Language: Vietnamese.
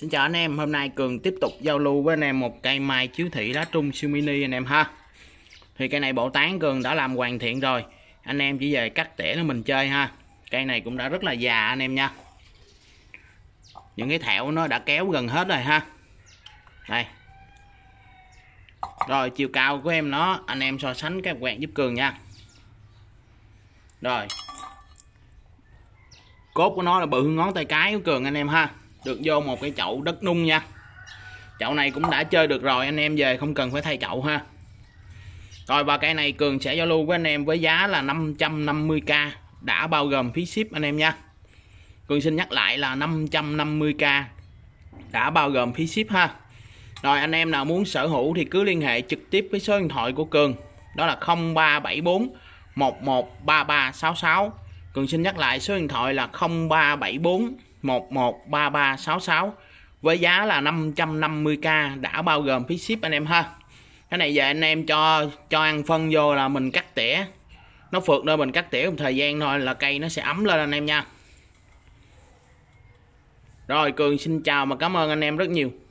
Xin chào anh em, hôm nay Cường tiếp tục giao lưu với anh em một cây mai chiếu thị lá trung siêu mini anh em ha Thì cây này bộ tán Cường đã làm hoàn thiện rồi Anh em chỉ về cắt tỉa nó mình chơi ha Cây này cũng đã rất là già anh em nha Những cái thẹo nó đã kéo gần hết rồi ha Đây Rồi chiều cao của em nó anh em so sánh cái quẹt giúp Cường nha Rồi Cốt của nó là bự hơn ngón tay cái của Cường anh em ha được vô một cái chậu đất nung nha chậu này cũng đã chơi được rồi anh em về không cần phải thay chậu ha rồi và cây này Cường sẽ giao lưu với anh em với giá là 550k đã bao gồm phí ship anh em nha Cường xin nhắc lại là 550k đã bao gồm phí ship ha rồi anh em nào muốn sở hữu thì cứ liên hệ trực tiếp với số điện thoại của Cường đó là 0374 113366 Cường xin nhắc lại số điện thoại là 0374 113366 với giá là 550k đã bao gồm phí ship anh em ha cái này về anh em cho cho ăn phân vô là mình cắt tỉa nó phượt nơi mình cắt tỉa một thời gian thôi là cây nó sẽ ấm lên anh em nha rồi cường xin chào và cảm ơn anh em rất nhiều